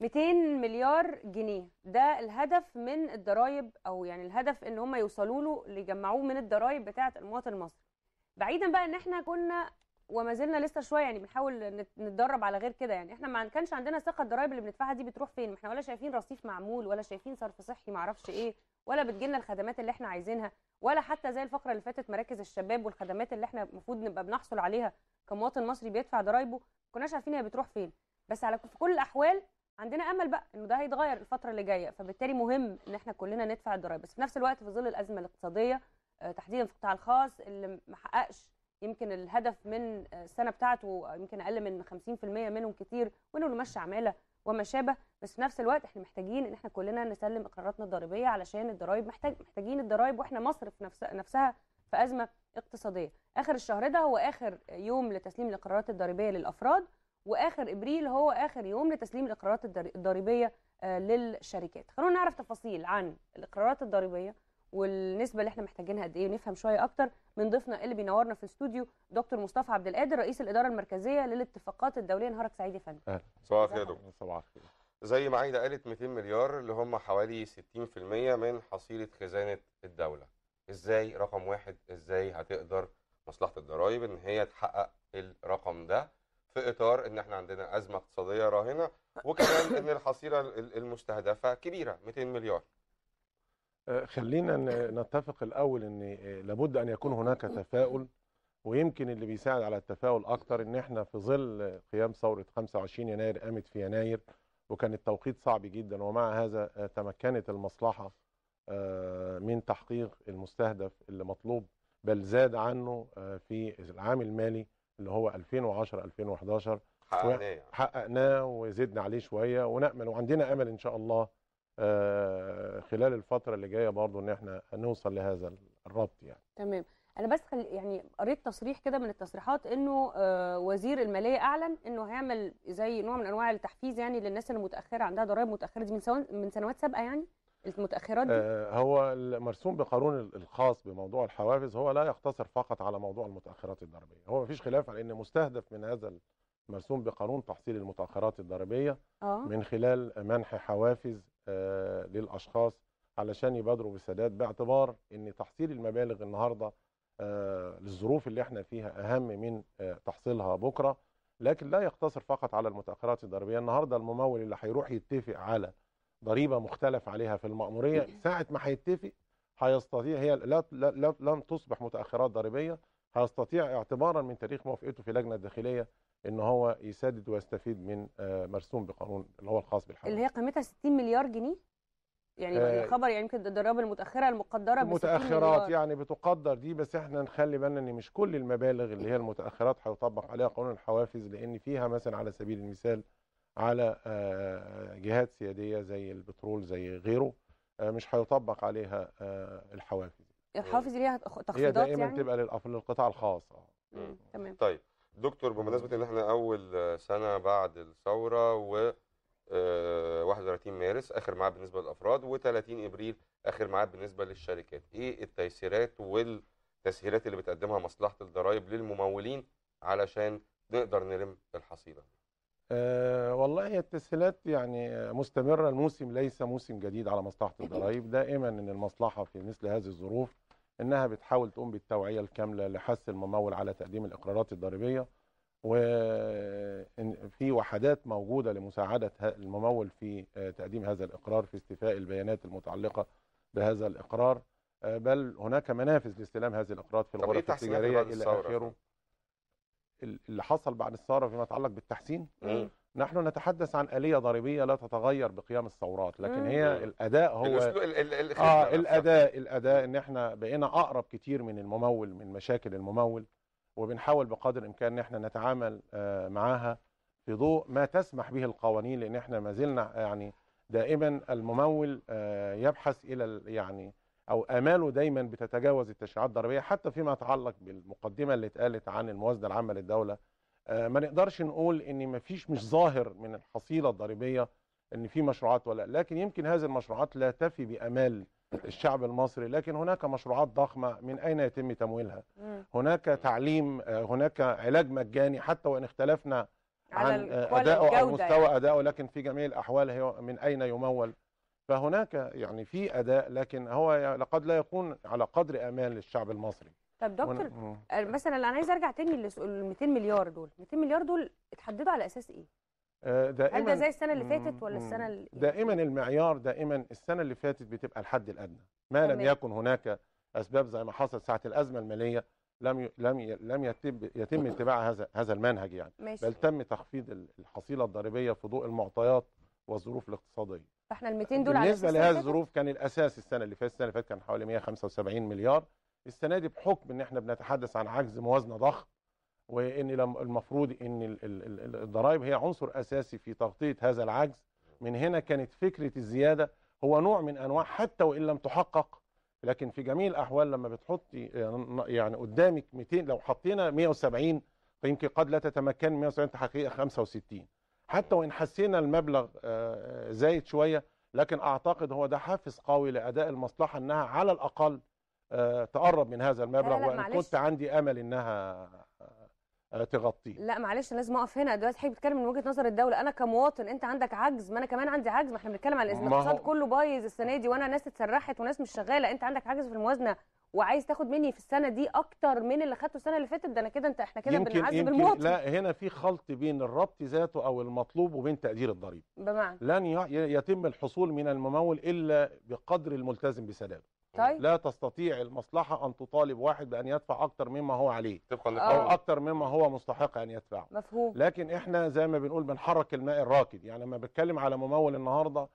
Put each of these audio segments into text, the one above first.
200 مليار جنيه ده الهدف من الضرايب او يعني الهدف ان هم يوصلوا له اللي يجمعوه من الضرايب بتاعه المواطن المصري بعيدا بقى ان احنا كنا وما زلنا لسه شويه يعني بنحاول نتدرب على غير كده يعني احنا ما كانش عندنا ثقه الضرايب اللي بندفعها دي بتروح فين ما احنا ولا شايفين رصيف معمول ولا شايفين صرف صحي ما اعرفش ايه ولا بتجيلنا الخدمات اللي احنا عايزينها ولا حتى زي الفقره اللي فاتت مراكز الشباب والخدمات اللي احنا المفروض نبقى بنحصل عليها كمواطن مصري بيدفع ضرايبه ما كناش عارفين هي بتروح فين بس على في كل الاحوال عندنا امل بقى انه ده هيتغير الفتره اللي جايه فبالتالي مهم ان احنا كلنا ندفع الضرايب بس في نفس الوقت في ظل الازمه الاقتصاديه آه، تحديدا في القطاع الخاص اللي ما حققش يمكن الهدف من آه، السنه بتاعته آه، يمكن اقل من 50% منهم كتير وانه مشى عماله وما شابه بس في نفس الوقت احنا محتاجين ان احنا كلنا نسلم اقراراتنا الضريبيه علشان الضرايب محتاج محتاجين الضرايب واحنا مصر في نفسها نفسها في ازمه اقتصاديه اخر الشهر ده هو اخر يوم لتسليم الاقرارات الضريبيه للافراد واخر ابريل هو اخر يوم لتسليم الاقرارات الضريبيه آه، للشركات خلونا نعرف تفاصيل عن الاقرارات الضريبيه والنسبه اللي احنا محتاجينها قد ايه ونفهم شويه اكتر من ضيفنا اللي بينورنا في الاستوديو دكتور مصطفى عبد القادر رئيس الاداره المركزيه للاتفاقات الدوليه نهارك سعيد يا فندم اهلا صباح الخير يا دكتور صباح الخير زي ما عايده قالت 200 مليار اللي هم حوالي 60% من حصيله خزانه الدوله ازاي رقم واحد ازاي هتقدر مصلحه الضرايب ان هي تحقق الرقم ده في اطار ان احنا عندنا ازمه اقتصاديه راهنه وكمان ان الحصيله المستهدفه كبيره 200 مليار آه، خلينا نتفق الاول ان آه، لابد ان يكون هناك تفاؤل ويمكن اللي بيساعد على التفاؤل اكتر ان احنا في ظل قيام ثوره 25 يناير قامت في يناير وكان التوقيت صعب جدا ومع هذا آه، تمكنت المصلحه من تحقيق المستهدف اللي مطلوب بل زاد عنه في العام المالي اللي هو 2010 2011 حققناه حققناه وزدنا عليه شويه ونامل وعندنا امل ان شاء الله آه، خلال الفتره اللي جايه برضو ان احنا نوصل لهذا الربط يعني تمام انا بس خل... يعني قريت تصريح كده من التصريحات انه آه، وزير الماليه اعلن انه هيعمل زي نوع من انواع التحفيز يعني للناس اللي متاخره عندها ضرائب متاخره دي من سنوات سابقه يعني المتاخرات دي؟ آه هو المرسوم بقانون الخاص بموضوع الحوافز هو لا يقتصر فقط على موضوع المتاخرات الضريبيه هو مفيش خلاف على ان مستهدف من هذا المرسوم بقانون تحصيل المتأخرات الضريبية آه. من خلال منح حوافز آه للأشخاص علشان يبادروا بالسداد باعتبار أن تحصيل المبالغ النهاردة آه للظروف اللي احنا فيها أهم من آه تحصيلها بكرة لكن لا يقتصر فقط على المتأخرات الضريبية النهاردة الممول اللي هيروح يتفق على ضريبه مختلف عليها في المأموريه ساعه ما هيتفق هيستطيع هي لا, لا, لن تصبح متاخرات ضريبيه هيستطيع اعتبارا من تاريخ موافقته في اللجنه الداخليه ان هو يسدد ويستفيد من آه، مرسوم بقانون اللي هو الخاص بالحرب اللي هي قيمتها 60 مليار جنيه يعني آه الخبر يعني يمكن الضرائب المتاخره المقدره ب متاخرات يعني بتقدر دي بس احنا نخلي بالنا ان مش كل المبالغ اللي هي المتاخرات هيطبق عليها قانون الحوافز لان فيها مثلا على سبيل المثال على آه، جهات سيادية زي البترول زي غيره آه، مش هيطبق عليها آه، الحوافز الحوافز ليها تخفيضات يعني دائما بتبقى للقطاع الخاص تمام طيب دكتور بمناسبه ان احنا اول سنه بعد الثوره و 31 مارس اخر ميعاد بالنسبه للافراد و30 ابريل اخر ميعاد بالنسبه للشركات ايه التيسيرات والتسهيلات اللي بتقدمها مصلحه الضرائب للممولين علشان نقدر نرم الحصيله أه والله هي التسهيلات يعني مستمرة الموسم ليس موسم جديد على مصلحة الضرائب دائما إن المصلحة في مثل هذه الظروف إنها بتحاول تقوم بالتوعية الكاملة لحث الممول على تقديم الإقرارات الضريبية وفي وحدات موجودة لمساعدة الممول في آه، تقديم هذا الإقرار في استيفاء البيانات المتعلقة بهذا الإقرار آه، بل هناك منافذ لاستلام هذه الإقرارات في الغرف إيه التجارية إلى آخره اللي حصل بعد الثوره فيما يتعلق بالتحسين نحن نتحدث عن آلية ضريبية لا تتغير بقيام الثورات لكن هي الأداء هو آه الأداء الأداء إن إحنا بقينا أقرب كتير من الممول من مشاكل الممول وبنحاول بقدر الإمكان إن إحنا نتعامل آه، معاها في ضوء ما تسمح به القوانين لأن إحنا ما زلنا يعني دائما الممول آه، يبحث إلى يعني أو آماله دايما بتتجاوز التشريعات الضريبية حتى فيما يتعلق بالمقدمة اللي اتقالت عن الموازنة العامة للدولة آه، ما نقدرش نقول ان ما فيش مش ظاهر من الحصيلة الضريبية ان في مشروعات ولا لكن يمكن هذه المشروعات لا تفي بأمال الشعب المصري لكن هناك مشروعات ضخمة من أين يتم تمويلها هناك تعليم آه، هناك علاج مجاني حتى وإن اختلفنا عن آه، اداؤه أو يعني. مستوى يعني. أدائه لكن في جميع الأحوال هي من أين يمول فهناك يعني في اداء لكن هو لقد لا يكون على قدر امان للشعب المصري طب دكتور ون... آه، مثلا انا عايز ارجع تاني لل 200 مليار دول 200 مليار دول اتحددوا على اساس ايه آه، دائما هل ده زي السنه اللي فاتت ولا السنه اللي يعني دائما المعيار دائما السنه اللي فاتت بتبقى الحد الادنى ما لم يكن هناك اسباب زي ما حصل ساعه الازمه الماليه لم ي... لم ي... لم يتم يتم اتباع هذا هذا المنهج يعني ماشي. بل تم تخفيض الحصيله الضريبيه في ضوء المعطيات والظروف الاقتصاديه فاحنا ال 200 دول بالنسبه لهذه الظروف كان الاساس السنه اللي فاتت السنه اللي فاتت كان حوالي 175 مليار السنه دي بحكم ان احنا بنتحدث عن عجز موازنه ضخم وان المفروض ان الضرائب هي عنصر اساسي في تغطيه هذا العجز من هنا كانت فكره الزياده هو نوع من انواع حتى وان لم تحقق لكن في جميع الاحوال لما بتحطي يعني قدامك 200 لو حطينا 170 فيمكن قد لا تتمكن 170 تحقيق 65 حتى وإن حسينا المبلغ آه، آه، زايد شوية لكن أعتقد هو ده حافز قوي لأداء المصلحة أنها على الأقل آه، تقرب من هذا المبلغ وانا كنت عندي امل انها تغطيه لا معلش لازم اقف هنا دلوقتي حضرتك بتتكلم من وجهه نظر الدوله انا كمواطن انت عندك عجز ما انا كمان عندي عجز ما احنا بنتكلم على الاقتصاد كله بايظ السنه دي وانا ناس اتسرحت وناس مش شغاله انت عندك عجز في الموازنه وعايز تاخد مني في السنه دي اكتر من اللي خدته السنه اللي فاتت ده انا كده انت احنا كده بنعذب المواطن لا هنا في خلط بين الربط ذاته او المطلوب وبين تقدير الضريبه بمعنى لن يتم الحصول من الممول الا بقدر الملتزم بسداده طيب. لا تستطيع المصلحة أن تطالب واحد بأن يدفع أكتر مما هو عليه طبقا آه. أو أكتر مما هو مستحق أن يدفعه مفهوم لكن إحنا زي ما بنقول بنحرك الماء الراكد يعني لما بتكلم على ممول النهاردة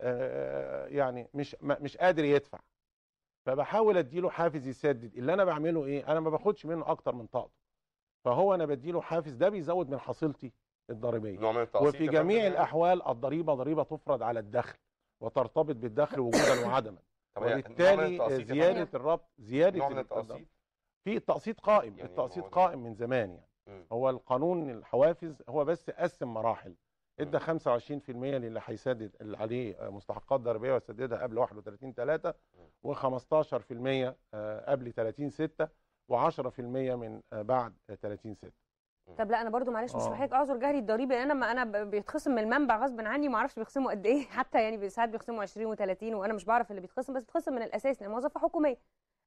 آه، يعني مش مش قادر يدفع فبحاول اديله حافز يسدد اللي انا بعمله ايه انا ما باخدش منه اكتر من طاقته فهو انا بديله حافز ده بيزود من حصيلتي الضريبيه نوع من وفي جميع إيه؟ الاحوال الضريبه ضريبه تفرض على الدخل وترتبط بالدخل وجودا وعدما وبالتالي زياده الربط زياده التقسيط في التقسيط قائم يعني التقسيط قائم من زمان يعني م. هو القانون الحوافز هو بس قسم مراحل ادى 25% للي هيسدد اللي عليه آه، مستحقات ضريبيه ويسددها قبل 31 3 و15% قبل 30 6 و10% من آه، بعد 30 6 طب لا انا برضو معلش مش آه. محتاج اعذر جهري الضريبي لان انا ما انا بيتخصم من المنبع غصب عني ما اعرفش بيخصموا قد ايه حتى يعني ساعات بيخصموا 20 و30 وانا مش بعرف اللي بيتخصم بس بيتخصم من الاساس لان موظفه حكوميه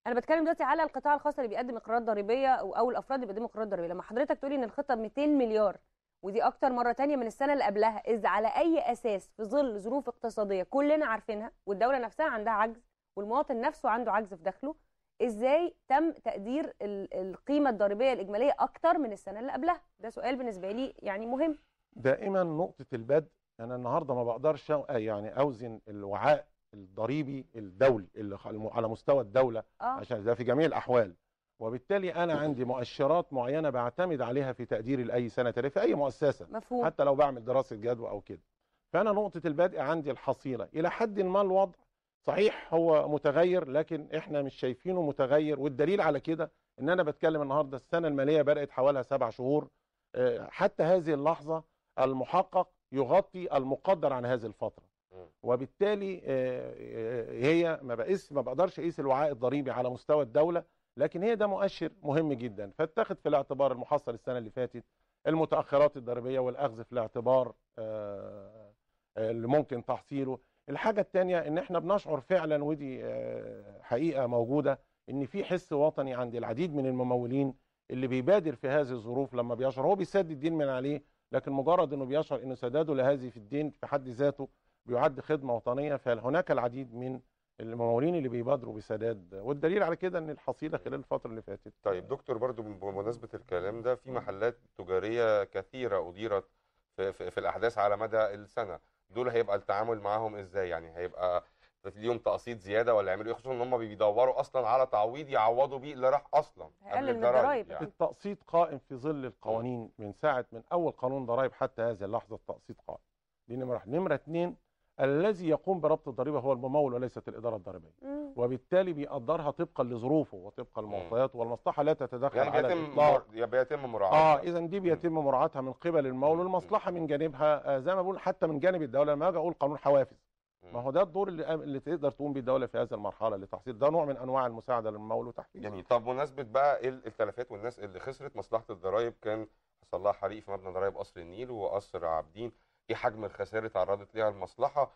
انا بتكلم دلوقتي على القطاع الخاص اللي بيقدم اقرارات ضريبيه او الافراد اللي بيقدموا اقرارات ضريبيه لما حضرتك تقولي ان الخطه 200 مليار ودي اكتر مره تانية من السنه اللي قبلها اذ على اي اساس في ظل ظروف اقتصاديه كلنا عارفينها والدوله نفسها عندها عجز والمواطن نفسه عنده عجز في دخله ازاي تم تقدير القيمه الضريبيه الاجماليه اكتر من السنه اللي قبلها ده سؤال بالنسبه لي يعني مهم دائما نقطه البدء انا النهارده ما بقدرش يعني اوزن الوعاء الضريبي الدولي اللي على مستوى الدوله آه. عشان ده في جميع الاحوال وبالتالي انا عندي مؤشرات معينه بعتمد عليها في تقدير لاي سنه تاريخ في اي مؤسسه مفهوم. حتى لو بعمل دراسه جدوى او كده فانا نقطه البدء عندي الحصيله الى حد ما الوضع صحيح هو متغير لكن احنا مش شايفينه متغير والدليل على كده ان انا بتكلم النهارده السنه الماليه بدات حوالي سبع شهور آه، حتى هذه اللحظه المحقق يغطي المقدر عن هذه الفتره وبالتالي آه، آه، هي ما بقيس ما بقدرش اقيس الوعاء الضريبي على مستوى الدوله لكن هي ده مؤشر مهم جدا فاتخذ في الاعتبار المحصل السنة اللي فاتت المتأخرات الضريبية والأخذ في الاعتبار آه، آه، اللي ممكن تحصيله الحاجة الثانية ان احنا بنشعر فعلا ودي آه، حقيقة موجودة ان في حس وطني عند العديد من الممولين اللي بيبادر في هذه الظروف لما بيشعر هو بيسدد الدين من عليه لكن مجرد انه بيشعر انه سداده لهذه في الدين في حد ذاته بيعد خدمة وطنية فهناك العديد من الممولين اللي بيبادروا بسداد والدليل على كده ان الحصيله خلال الفتره اللي فاتت طيب دكتور برضو بمناسبه الكلام ده في محلات تجاريه كثيره اديرت في, في, في الاحداث على مدى السنه دول هيبقى التعامل معاهم ازاي يعني هيبقى ليهم تقسيط زياده ولا يعملوا ايه خصوصا ان هم بيدوروا اصلا على تعويض يعوضوا بيه اللي راح اصلا قبل الضرايب يعني. التقسيط قائم في ظل القوانين من ساعه من اول قانون ضرايب حتى هذه اللحظه التقسيط قائم دي نمره نمره اثنين الذي يقوم بربط الضريبه هو الممول وليست الاداره الضريبيه وبالتالي بيقدرها طبقا لظروفه وطبقا لمعطياته والمصلحه لا تتدخل يعني على الاطلاق بيتم مراعاتها اه اذا دي بيتم مراعاتها من قبل المول والمصلحه من جانبها آه زي ما بقول حتى من جانب الدوله لما اجي اقول قانون حوافز ما هو ده الدور اللي, اللي تقدر تقوم به الدوله في هذه المرحله لتحصيل ده نوع من انواع المساعده للمول وتحفيزها جميل طب بمناسبه بقى إيه التلفات والناس اللي خسرت مصلحه الضرايب كان حصل لها حريق في مبنى ضرايب قصر النيل وقصر عابدين ايه حجم الخسائر تعرضت ليها المصلحه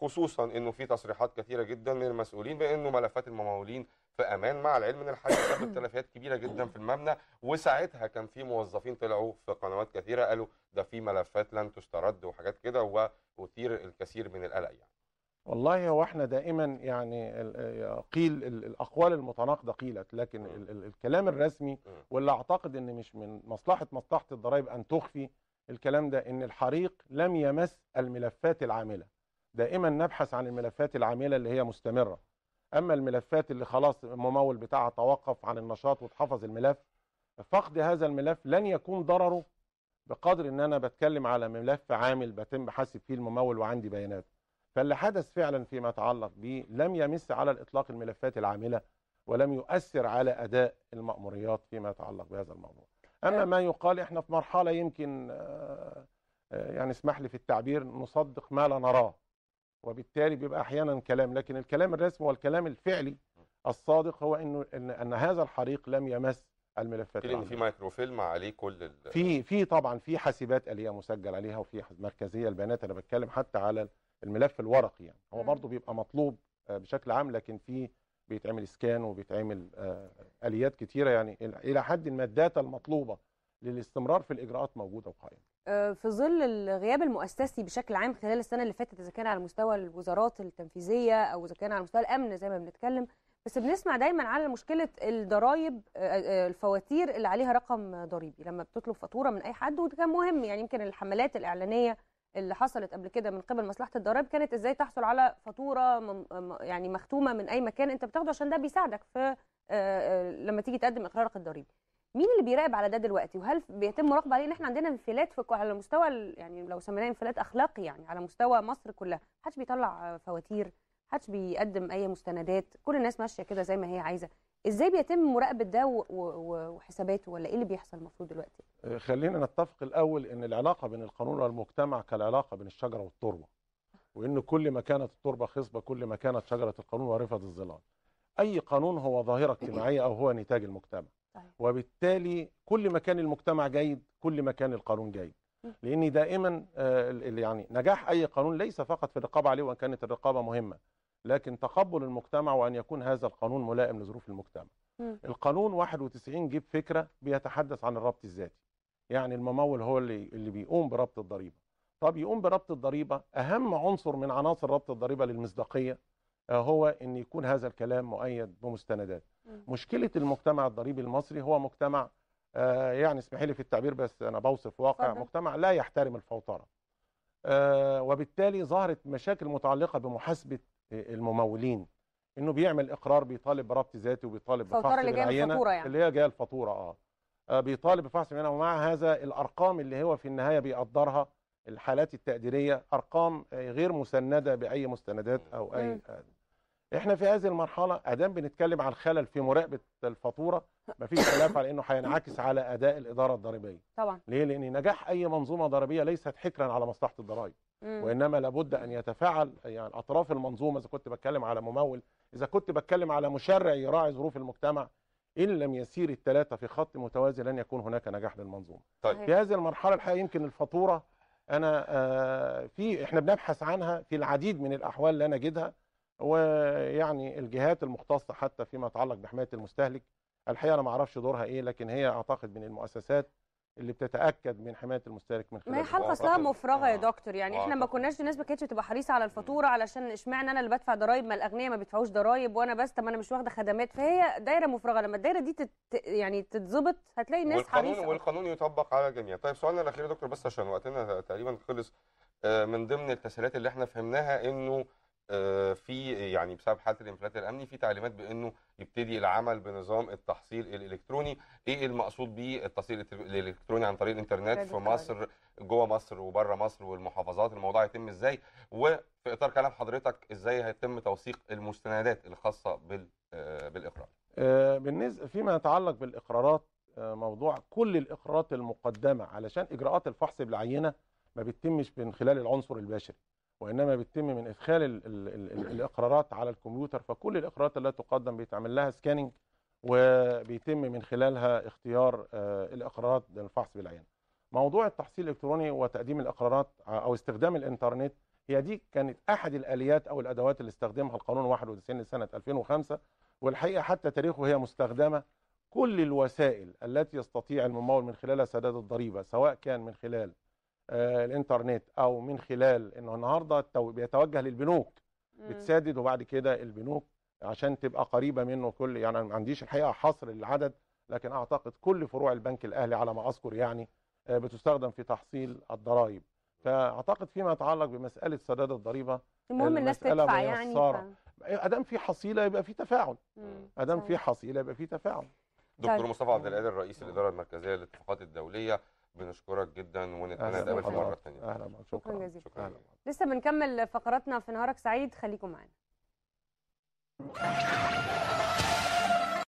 خصوصا انه في تصريحات كثيره جدا من المسؤولين بانه ملفات الممولين في امان مع العلم ان الحاجه كانت تلفيات كبيره جدا في المبنى وساعتها كان في موظفين طلعوا في قنوات كثيره قالوا ده في ملفات لن تسترد وحاجات كده واثير الكثير من القلق يعني. والله هو احنا دائما يعني قيل الاقوال المتناقضه قيلت لكن الكلام الرسمي واللي اعتقد ان مش من مصلحه مصلحه الضرائب ان تخفي الكلام ده ان الحريق لم يمس الملفات العامله دائما نبحث عن الملفات العامله اللي هي مستمره اما الملفات اللي خلاص الممول بتاعها توقف عن النشاط واتحفظ الملف فقد هذا الملف لن يكون ضرره بقدر ان انا بتكلم على ملف عامل بتم بحاسب فيه الممول وعندي بيانات فاللي حدث فعلا فيما يتعلق به لم يمس على الاطلاق الملفات العامله ولم يؤثر على اداء الماموريات فيما يتعلق بهذا الموضوع أما أه. ما يقال إحنا في مرحلة يمكن آه، آه، يعني اسمح لي في التعبير نصدق ما لا نراه وبالتالي بيبقى أحيانا كلام لكن الكلام الرسمي والكلام الفعلي الصادق هو إنه إن, أن هذا الحريق لم يمس الملفات العامه في مايكروفيلم عليه كل ال... في في طبعا في حاسبات آلية مسجل عليها وفي مركزية البيانات أنا بتكلم حتى على الملف الورقي يعني هو برضه بيبقى مطلوب بشكل عام لكن في بيتعمل اسكان وبيتعمل آه، اليات كتيره يعني الى حد ما الداتا المطلوبه للاستمرار في الاجراءات موجوده وقائمه. آه، في ظل الغياب المؤسسي بشكل عام خلال السنه اللي فاتت اذا كان على مستوى الوزارات التنفيذيه او اذا كان على مستوى الامن زي ما بنتكلم بس بنسمع دايما على مشكله الضرايب آه، الفواتير اللي عليها رقم ضريبي لما بتطلب فاتوره من اي حد وده كان مهم يعني يمكن الحملات الاعلانيه اللي حصلت قبل كده من قبل مصلحه الضرائب كانت ازاي تحصل على فاتوره يعني مختومه من اي مكان انت بتاخده عشان ده بيساعدك في آه، آه، لما تيجي تقدم اقرارك الضريبي مين اللي بيراقب على ده دلوقتي وهل بيتم مراقبه عليه ان احنا عندنا انفلات في على مستوى يعني لو سميناه انفلات اخلاقي يعني على مستوى مصر كلها حدش بيطلع فواتير حدش بيقدم اي مستندات كل الناس ماشيه كده زي ما هي عايزه ازاي بيتم مراقبه ده وحساباته ولا ايه اللي بيحصل المفروض دلوقتي آه، خلينا نتفق الاول ان العلاقه بين القانون والمجتمع كالعلاقه بين الشجره والتربه وان كل ما كانت التربه خصبه كل ما كانت شجره القانون ورفض الظلال اي قانون هو ظاهره اجتماعيه او هو نتاج المجتمع طيب. وبالتالي كل ما كان المجتمع جيد كل ما كان القانون جيد لان دائما آه، يعني نجاح اي قانون ليس فقط في الرقابه عليه وان كانت الرقابه مهمه لكن تقبل المجتمع وأن يكون هذا القانون ملائم لظروف المجتمع م. القانون 91 جيب فكرة بيتحدث عن الربط الذاتي يعني الممول هو اللي, اللي بيقوم بربط الضريبة طب يقوم بربط الضريبة أهم عنصر من عناصر ربط الضريبة للمصداقية آه، هو أن يكون هذا الكلام مؤيد بمستندات م. مشكلة المجتمع الضريبي المصري هو مجتمع آه، يعني اسمحي لي في التعبير بس أنا بوصف واقع فضل. مجتمع لا يحترم الفوترة آه، وبالتالي ظهرت مشاكل متعلقة بمحاسبة الممولين انه بيعمل اقرار بيطالب بربط ذاتي وبيطالب بفحص اللي جايه يعني. اللي هي جايه الفاتوره اه, آه، بيطالب بفحص معينه ومع هذا الارقام اللي هو في النهايه بيقدرها الحالات التقديريه ارقام آه، غير مسنده باي مستندات او اي آه، احنا في هذه المرحله ادام بنتكلم على الخلل في مراقبه الفاتوره مفيش خلاف على انه هينعكس على اداء الاداره الضريبيه طبعا ليه لان نجاح اي منظومه ضريبيه ليست حكرا على مصلحه الضرائب وانما لابد ان يتفاعل يعني اطراف المنظومه اذا كنت بتكلم على ممول اذا كنت بتكلم على مشرع يراعي ظروف المجتمع ان لم يسير الثلاثه في خط متوازي لن يكون هناك نجاح للمنظومه طيب. في هذه المرحله الحقيقه يمكن الفاتوره انا آه، في احنا بنبحث عنها في العديد من الاحوال اللي نجدها ويعني الجهات المختصه حتى فيما يتعلق بحمايه المستهلك الحقيقه انا ما اعرفش دورها ايه لكن هي اعتقد من المؤسسات اللي بتتاكد من حمايه المستهلك من خلال ما هي حلقه اصلها مفرغه آه. يا دكتور يعني آه. احنا ما كناش الناس ما كانتش بتبقى حريصه على الفاتوره علشان اشمعنى انا اللي بدفع ضرايب ما الاغنياء ما بيدفعوش ضرايب وانا بس طب انا مش واخده خدمات فهي دايره مفرغه لما الدايره دي تت يعني تتظبط هتلاقي الناس والقانون حريصه والقانون يطبق على الجميع طيب سؤالنا الاخير يا دكتور بس عشان وقتنا تقريبا خلص آه، من ضمن التسهيلات اللي احنا فهمناها انه آه، في يعني بسبب حاله الانفلات الامني في تعليمات بانه يبتدي العمل بنظام التحصيل الالكتروني ايه المقصود به التحصيل الالكتروني عن طريق الانترنت في مصر جوه مصر وبره مصر والمحافظات الموضوع هيتم ازاي وفي اطار كلام حضرتك ازاي هيتم توثيق المستندات الخاصه بال آه، بالاقرار آه، بالنسبه فيما يتعلق بالاقرارات موضوع كل الاقرارات المقدمه علشان اجراءات الفحص بالعينه ما بتتمش من خلال العنصر البشري وانما بيتم من ادخال ال ال ال الاقرارات على الكمبيوتر فكل الاقرارات اللي تقدم بيتعمل لها سكاننج وبيتم من خلالها اختيار آه، الاقرارات للفحص بالعين موضوع التحصيل الالكتروني وتقديم الاقرارات او استخدام الانترنت هي دي كانت احد الاليات او الادوات اللي استخدمها القانون 91 لسنه 2005 والحقيقه حتى تاريخه هي مستخدمه كل الوسائل التي يستطيع الممول من خلالها سداد الضريبه سواء كان من خلال آه، الانترنت او من خلال انه النهارده بيتوجه للبنوك بتسدد وبعد كده البنوك عشان تبقى قريبه منه كل يعني ما عنديش الحقيقه حصر للعدد لكن اعتقد كل فروع البنك الاهلي على ما اذكر يعني آه، بتستخدم في تحصيل الضرائب فاعتقد فيما يتعلق بمساله سداد الضريبه المهم الناس تدفع يعني ف... ادام في حصيله يبقى في تفاعل ادام في حصيله يبقى في تفاعل دكتور طيب. مصطفى عبد القادر رئيس الاداره المركزيه للاتفاقات الدوليه بنشكرك جدا ونتمنى نتقابل في مره ثانيه اهلا بك شكرا جزيلا شكرا. لسه بنكمل فقراتنا في نهارك سعيد خليكم معانا